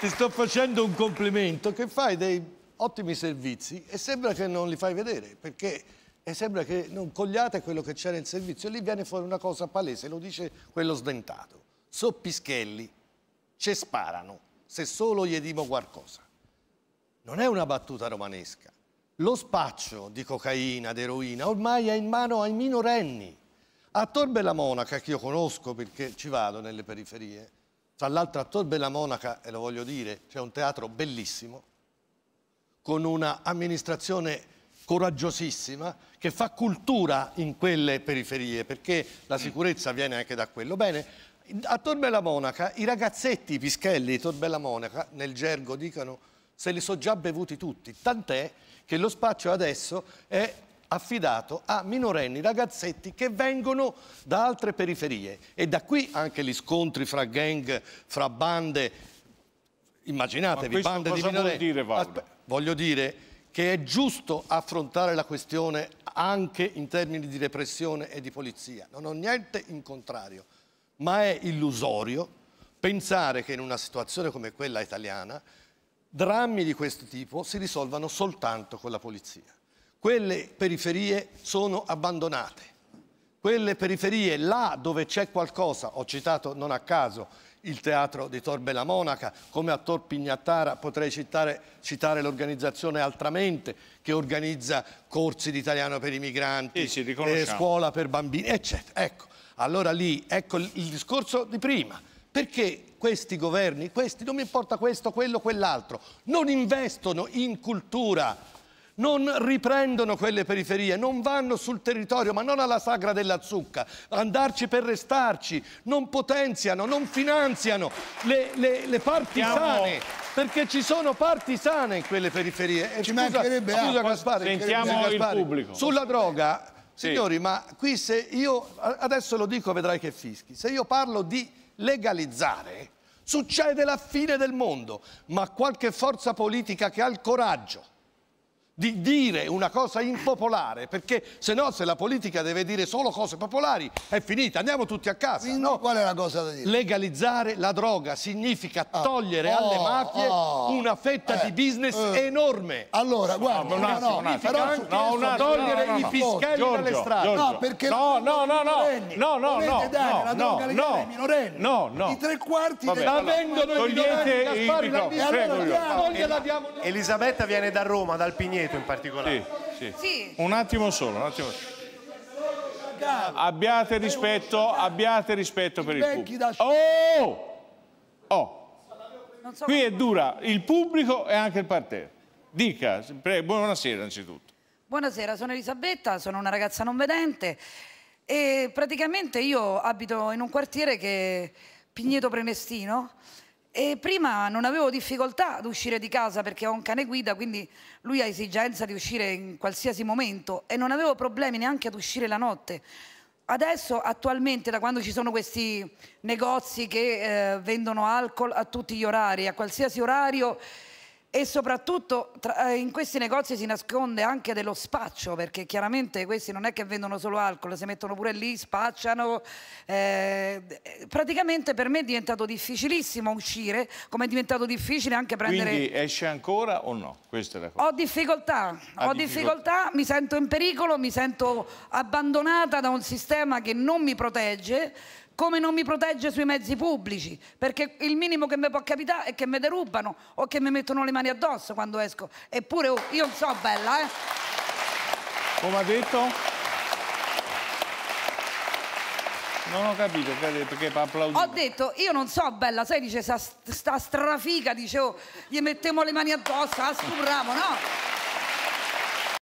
ti sto facendo un complimento che fai dei ottimi servizi e sembra che non li fai vedere perché sembra che non cogliate quello che c'è nel servizio lì viene fuori una cosa palese lo dice quello sdentato soppischelli ci sparano se solo gli dimo qualcosa non è una battuta romanesca lo spaccio di cocaina, d'eroina ormai è in mano ai minorenni. A Torbella Monaca, che io conosco perché ci vado nelle periferie, tra l'altro a Torbella Monaca, e lo voglio dire, c'è un teatro bellissimo, con un'amministrazione coraggiosissima che fa cultura in quelle periferie perché la mm. sicurezza viene anche da quello. Bene, a Torbella Monaca i ragazzetti, i pischelli di Torbella Monaca nel gergo dicono se li sono già bevuti tutti, tant'è che lo spazio adesso è affidato a minorenni ragazzetti che vengono da altre periferie. E da qui anche gli scontri fra gang, fra bande. Immaginatevi, bande di minorenni. Dire, voglio dire che è giusto affrontare la questione anche in termini di repressione e di polizia. Non ho niente in contrario, ma è illusorio pensare che in una situazione come quella italiana drammi di questo tipo si risolvano soltanto con la polizia quelle periferie sono abbandonate. Quelle periferie, là dove c'è qualcosa, ho citato non a caso il teatro di Torbe la Monaca, come a Tor Pignattara potrei citare, citare l'organizzazione Altramente che organizza corsi di italiano per i migranti, sì, eh, scuola per bambini, eccetera. Ecco, allora lì, ecco il discorso di prima, perché questi governi, questi, non mi importa questo, quello, quell'altro, non investono in cultura non riprendono quelle periferie, non vanno sul territorio, ma non alla sagra della zucca, andarci per restarci, non potenziano, non finanziano le, le, le parti Siamo... sane, perché ci sono parti sane in quelle periferie. E ci scusa, mancherebbe scusa, ah, Gaspari, sentiamo il Gaspari, pubblico. Sulla droga, sì. signori, ma qui se io, adesso lo dico vedrai che fischi, se io parlo di legalizzare, succede la fine del mondo, ma qualche forza politica che ha il coraggio di dire una cosa impopolare, perché se no se la politica deve dire solo cose popolari è finita, andiamo tutti a casa. no? Qual è la cosa da dire? Legalizzare la droga significa ah. togliere oh, alle mafie oh. una fetta eh, di business eh. enorme. Allora, guarda, eh. no, no, no, no, però anche no, una, togliere no, no, i fiscali Giorgio, dalle strade. Giorgio. No, perché no, no, no, no, no, no, no, dare no, la droga no, no, ai minorenni. No, no. I tre quarti Vabbè, la vendono i minorenni, Gaspari, la diamo. Elisabetta viene da Roma, dal Pigneto merito in particolare. Sì, sì. Un attimo solo, un attimo. Abbiate rispetto, abbiate rispetto per il pubblico. Oh! Oh! Qui è dura il pubblico e anche il parterre. Dica, buonasera innanzitutto. Buonasera, sono Elisabetta, sono una ragazza non vedente e praticamente io abito in un quartiere che è Pigneto Prenestino e prima non avevo difficoltà ad uscire di casa perché ho un cane guida, quindi lui ha esigenza di uscire in qualsiasi momento e non avevo problemi neanche ad uscire la notte. Adesso, attualmente, da quando ci sono questi negozi che eh, vendono alcol a tutti gli orari, a qualsiasi orario, e soprattutto tra, eh, in questi negozi si nasconde anche dello spaccio perché chiaramente questi non è che vendono solo alcol, si mettono pure lì, spacciano. Eh, praticamente per me è diventato difficilissimo uscire, come è diventato difficile anche prendere... Quindi esce ancora o no? Questa è la cosa. Ho difficoltà, ah, ho difficoltà. difficoltà, mi sento in pericolo, mi sento abbandonata da un sistema che non mi protegge, come non mi protegge sui mezzi pubblici, perché il minimo che mi può capitare è che mi derubano o che mi mettono le mani addosso quando esco. Eppure oh, io non so bella, eh. Come ha detto? Non ho capito perché fa applaudito. Ho detto, io non so, bella, sai, dice, sta, sta strafica, dicevo, oh, gli mettiamo le mani addosso, la stupriamo, no?